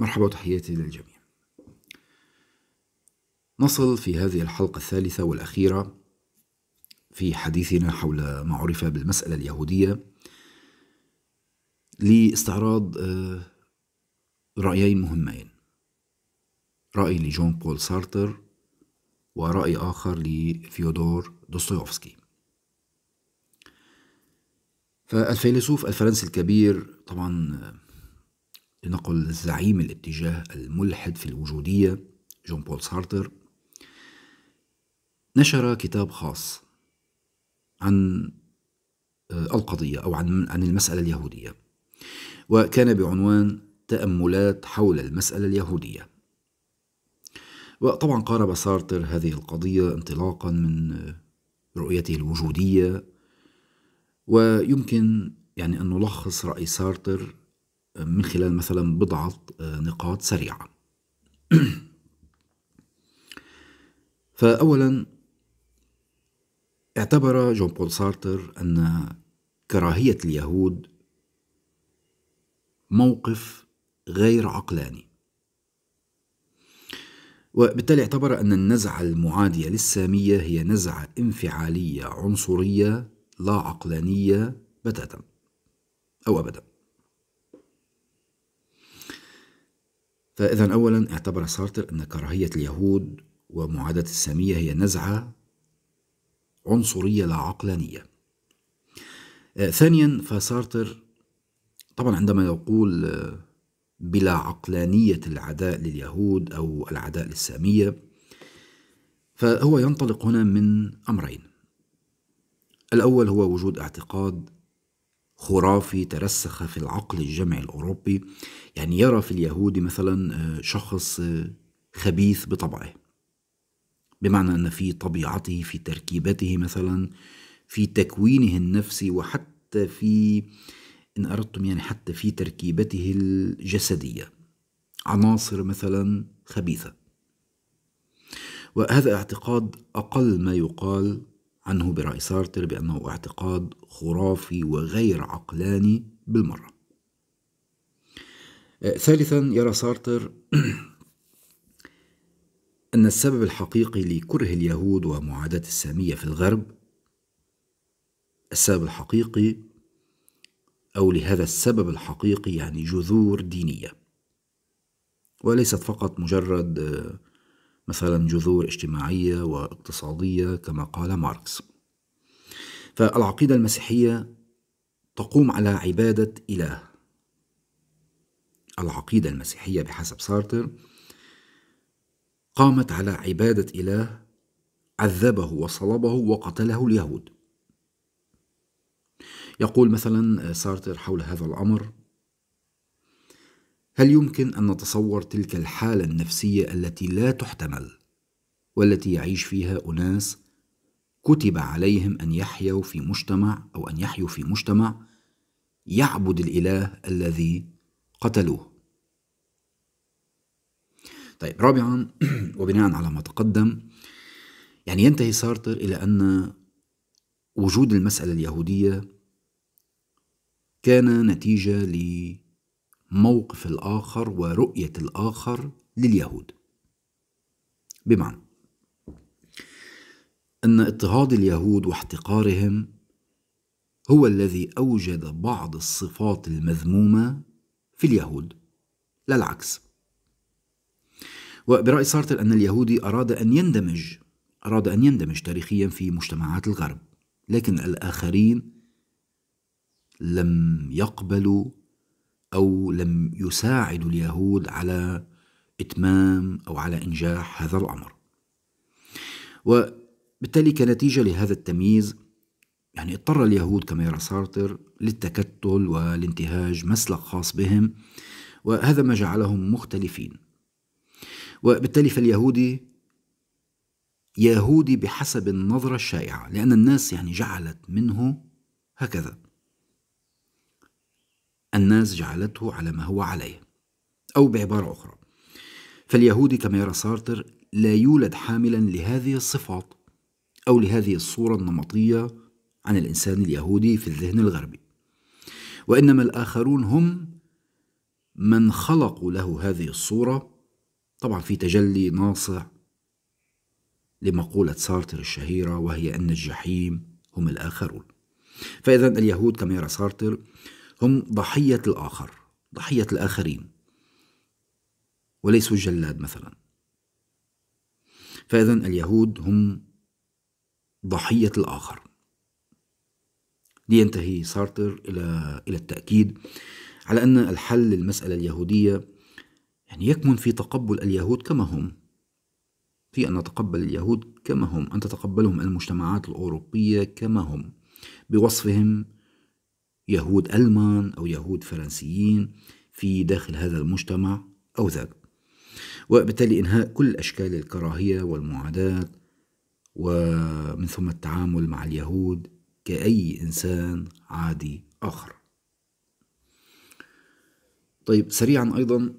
مرحبا وتحياتي للجميع. نصل في هذه الحلقة الثالثة والأخيرة في حديثنا حول ما عرف بالمسألة اليهودية لاستعراض آه، رأيين مهمين رأي لجون بول سارتر ورأي آخر لفيودور دوستويفسكي فالفيلسوف الفرنسي الكبير طبعا آه، لنقل زعيم الاتجاه الملحد في الوجودية جون بول سارتر نشر كتاب خاص عن آه، القضية أو عن عن المسألة اليهودية وكان بعنوان تأملات حول المسألة اليهودية وطبعا قارب سارتر هذه القضية انطلاقا من آه، رؤيته الوجودية ويمكن يعني أن نلخص رأي سارتر من خلال مثلا بضعة آه، نقاط سريعة فأولا اعتبر جون بول سارتر أن كراهية اليهود موقف غير عقلاني وبالتالي اعتبر أن النزعة المعادية للسامية هي نزعة انفعالية عنصرية لا عقلانية بتاتا أو أبدا فإذا أولا اعتبر سارتر أن كراهية اليهود ومعاداة السامية هي نزعة عنصرية لا عقلانية آه، ثانيا فسارتر طبعا عندما يقول آه، بلا عقلانية العداء لليهود أو العداء للسامية فهو ينطلق هنا من أمرين الأول هو وجود اعتقاد خرافي ترسخ في العقل الجمعي الأوروبي يعني يرى في اليهود مثلا آه، شخص آه، خبيث بطبعه بمعنى أن في طبيعته في تركيبته مثلا في تكوينه النفسي وحتى في إن أردتم يعني حتى في تركيبته الجسدية عناصر مثلا خبيثة وهذا اعتقاد أقل ما يقال عنه برأي سارتر بأنه اعتقاد خرافي وغير عقلاني بالمرة آه، ثالثا يرى سارتر أن السبب الحقيقي لكره اليهود ومعاداة السامية في الغرب السبب الحقيقي أو لهذا السبب الحقيقي يعني جذور دينية وليست فقط مجرد آه، مثلا جذور اجتماعية واقتصادية كما قال ماركس فالعقيدة المسيحية تقوم على عبادة إله العقيدة المسيحية بحسب سارتر قامت على عبادة إله عذبه وصلبه وقتله اليهود يقول مثلا سارتر حول هذا الأمر هل يمكن ان نتصور تلك الحاله النفسيه التي لا تحتمل والتي يعيش فيها اناس كتب عليهم ان يحيوا في مجتمع او ان يحيوا في مجتمع يعبد الاله الذي قتلوه طيب رابعا وبناء على ما تقدم يعني ينتهي سارتر الى ان وجود المساله اليهوديه كان نتيجه ل موقف الآخر ورؤية الآخر لليهود بمعنى أن اضطهاد اليهود واحتقارهم هو الذي أوجد بعض الصفات المذمومة في اليهود لا العكس وبرأي سارتر أن اليهودي أراد أن يندمج أراد أن يندمج تاريخيا في مجتمعات الغرب لكن الآخرين لم يقبلوا أو لم يساعد اليهود على إتمام أو على إنجاح هذا الأمر وبالتالي كنتيجة لهذا التمييز يعني اضطر اليهود كما يرى سارتر للتكتل والانتهاج مسلك خاص بهم وهذا ما جعلهم مختلفين وبالتالي فاليهودي يهودي بحسب النظرة الشائعة لأن الناس يعني جعلت منه هكذا الناس جعلته على ما هو عليه أو بعبارة أخرى فاليهودي كما يرى سارتر لا يولد حاملا لهذه الصفات أو لهذه الصورة النمطية عن الإنسان اليهودي في الذهن الغربي وإنما الآخرون هم من خلقوا له هذه الصورة طبعا في تجلي ناصع لمقولة سارتر الشهيرة وهي أن الجحيم هم الآخرون فإذا اليهود كما يرى سارتر هم ضحية الآخر ضحية الآخرين وليسوا الجلاد مثلا فإذا اليهود هم ضحية الآخر لينتهي سارتر إلى إلى التأكيد على أن الحل للمسألة اليهودية يعني يكمن في تقبل اليهود كما هم في أن نتقبل اليهود كما هم أن تتقبلهم المجتمعات الأوروبية كما هم بوصفهم يهود ألمان أو يهود فرنسيين في داخل هذا المجتمع أو ذاك وبالتالي إنهاء كل أشكال الكراهية والمعاداة ومن ثم التعامل مع اليهود كأي إنسان عادي آخر طيب سريعا أيضا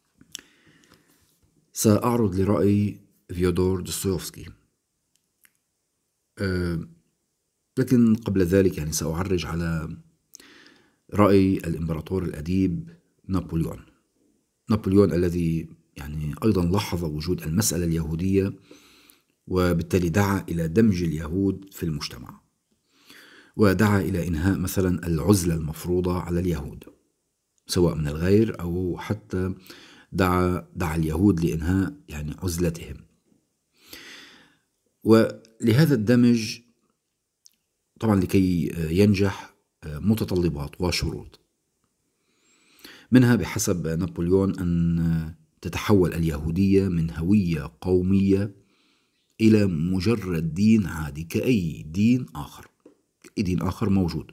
سأعرض لرأي فيودور دوستويفسكي آه، لكن قبل ذلك يعني سأعرج على رأي الإمبراطور الأديب نابليون نابليون الذي يعني أيضا لاحظ وجود المسألة اليهودية وبالتالي دعا إلى دمج اليهود في المجتمع ودعا إلى إنهاء مثلا العزلة المفروضة على اليهود سواء من الغير أو حتى دعا, دعا اليهود لإنهاء يعني عزلتهم ولهذا الدمج طبعا لكي آه، ينجح آه، متطلبات وشروط منها بحسب نابليون أن آه، تتحول اليهودية من هوية قومية إلى مجرد دين عادي كأي دين آخر أي دين آخر موجود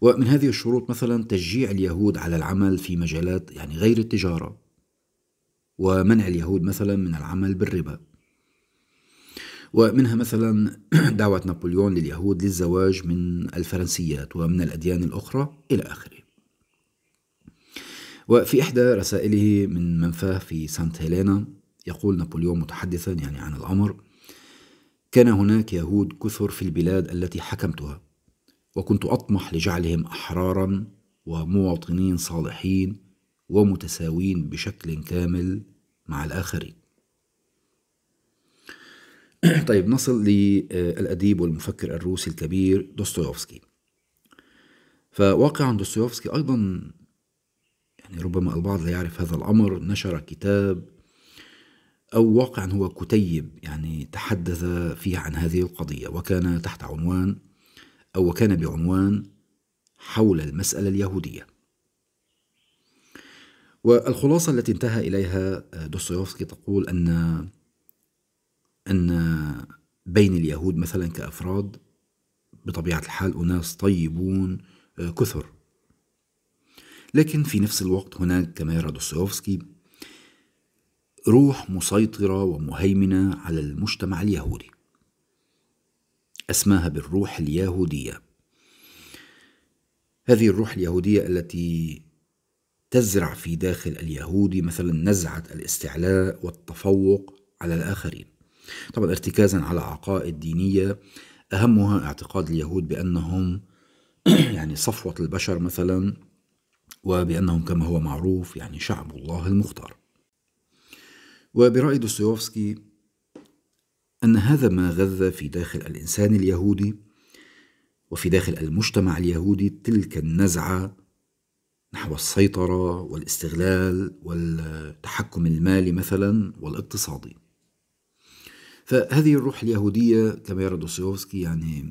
ومن هذه الشروط مثلا تشجيع اليهود على العمل في مجالات يعني غير التجارة ومنع اليهود مثلا من العمل بالربا ومنها مثلا دعوة نابليون لليهود للزواج من الفرنسيات ومن الأديان الأخرى إلى آخره وفي إحدى رسائله من منفاه في سانت هيلينا يقول نابليون متحدثا يعني عن الأمر كان هناك يهود كثر في البلاد التي حكمتها وكنت أطمح لجعلهم أحرارا ومواطنين صالحين ومتساوين بشكل كامل مع الآخرين طيب نصل للأديب آه، والمفكر الروسي الكبير دوستويفسكي فواقعا دوستويفسكي أيضا يعني ربما البعض لا يعرف هذا الأمر نشر كتاب أو واقعا هو كتيب يعني تحدث فيه عن هذه القضية وكان تحت عنوان أو وكان بعنوان حول المسألة اليهودية والخلاصة التي انتهى إليها آه، دوستويفسكي تقول أن أن بين اليهود مثلا كأفراد بطبيعة الحال أناس طيبون آه، كثر لكن في نفس الوقت هناك كما يرى دوستويفسكي روح مسيطرة ومهيمنة على المجتمع اليهودي أسماها بالروح اليهودية هذه الروح اليهودية التي تزرع في داخل اليهودي مثلا نزعة الاستعلاء والتفوق على الآخرين طبعا ارتكازا على عقائد دينية أهمها اعتقاد اليهود بأنهم يعني صفوة البشر مثلا وبأنهم كما هو معروف يعني شعب الله المختار وبرأي دوستويفسكي أن هذا ما غذى في داخل الإنسان اليهودي وفي داخل المجتمع اليهودي تلك النزعة نحو السيطرة والاستغلال والتحكم المالي مثلا والاقتصادي فهذه الروح اليهودية كما يرى دوستويفسكي يعني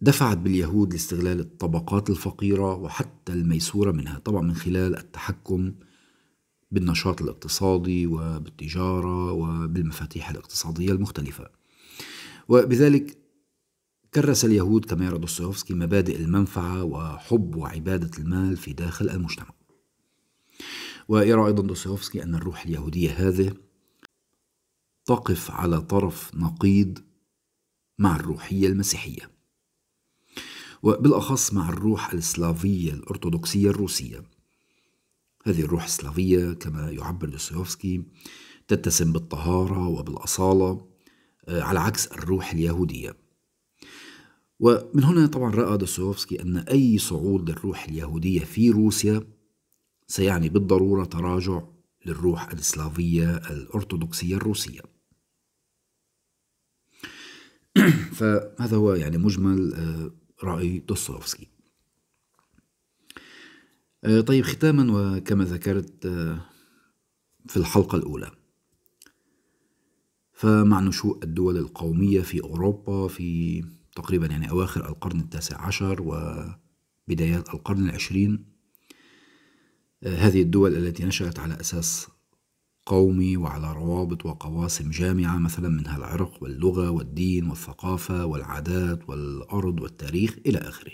دفعت باليهود لاستغلال الطبقات الفقيرة وحتى الميسورة منها طبعا من خلال التحكم بالنشاط الاقتصادي وبالتجارة وبالمفاتيح الاقتصادية المختلفة وبذلك كرس اليهود كما يرى دوستويفسكي مبادئ المنفعة وحب وعبادة المال في داخل المجتمع ويرى أيضا دوستويفسكي أن الروح اليهودية هذه تقف على طرف نقيض مع الروحية المسيحية وبالأخص مع الروح السلافية الأرثوذكسية الروسية هذه الروح السلافية كما يعبر دوستويفسكي تتسم بالطهارة وبالأصالة آه، على عكس الروح اليهودية ومن هنا طبعا رأى دوستويفسكي أن أي صعود للروح اليهودية في روسيا سيعني بالضرورة تراجع للروح السلافية الأرثوذكسية الروسية فهذا هو يعني مجمل آه، رأي دوستويفسكي آه، طيب ختاما وكما ذكرت آه، في الحلقة الأولى فمع نشوء الدول القومية في أوروبا في تقريبا يعني أواخر القرن التاسع عشر وبدايات القرن العشرين هذه الدول التي نشأت على أساس قومي وعلى روابط وقواسم جامعة مثلا منها العرق واللغة والدين والثقافة والعادات والأرض والتاريخ إلى آخره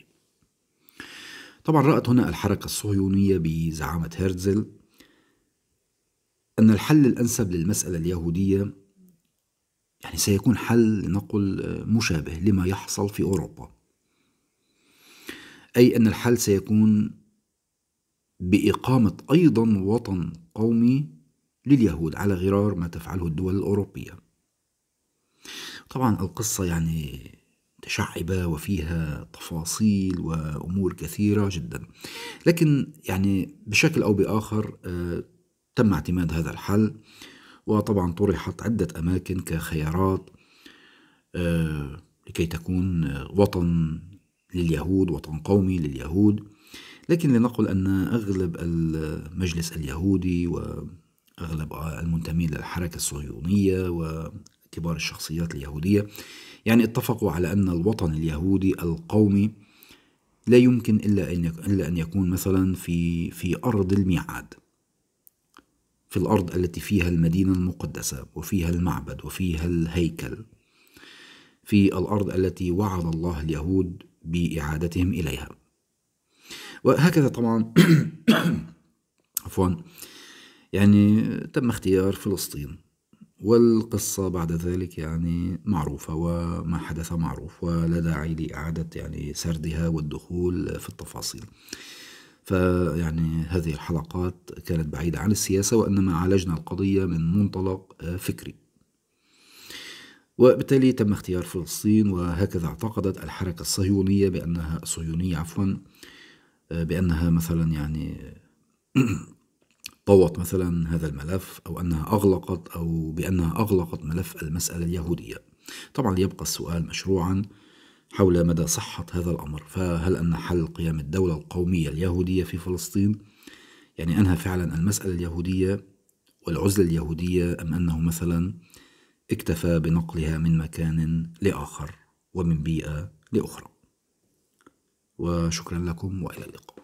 طبعا رأت هنا الحركة الصهيونية بزعامة هيرتزل أن الحل الأنسب للمسألة اليهودية يعني سيكون حل لنقل مشابه لما يحصل في أوروبا أي أن الحل سيكون بإقامة أيضا وطن قومي لليهود على غرار ما تفعله الدول الأوروبية طبعا القصة يعني متشعبة وفيها تفاصيل وأمور كثيرة جدا لكن يعني بشكل أو بآخر آه، تم اعتماد هذا الحل وطبعا طرحت عدة أماكن كخيارات آه، لكي تكون وطن لليهود وطن قومي لليهود لكن لنقل أن أغلب المجلس اليهودي و أغلب آه، المنتمين للحركة الصهيونية وكبار الشخصيات اليهودية يعني اتفقوا على أن الوطن اليهودي القومي لا يمكن إلا أن إلا أن يكون مثلا في في أرض الميعاد في الأرض التي فيها المدينة المقدسة وفيها المعبد وفيها الهيكل في الأرض التي وعد الله اليهود بإعادتهم إليها وهكذا طبعا عفوا يعني تم اختيار فلسطين والقصة بعد ذلك يعني معروفة وما حدث معروف ولا داعي لإعادة يعني سردها والدخول في التفاصيل فيعني هذه الحلقات كانت بعيدة عن السياسة وإنما عالجنا القضية من منطلق فكري وبالتالي تم اختيار فلسطين وهكذا اعتقدت الحركة الصهيونية بأنها الصهيونية عفوا بأنها مثلا يعني آه، طوت مثلا هذا الملف أو أنها أغلقت أو بأنها أغلقت ملف المسألة اليهودية طبعا يبقى السؤال مشروعا حول مدى صحة هذا الأمر فهل أن حل قيام الدولة القومية اليهودية في فلسطين يعني أنهى فعلا المسألة اليهودية والعزلة اليهودية أم أنه مثلا اكتفى بنقلها من مكان لآخر ومن بيئة لأخرى وشكرا لكم وإلى اللقاء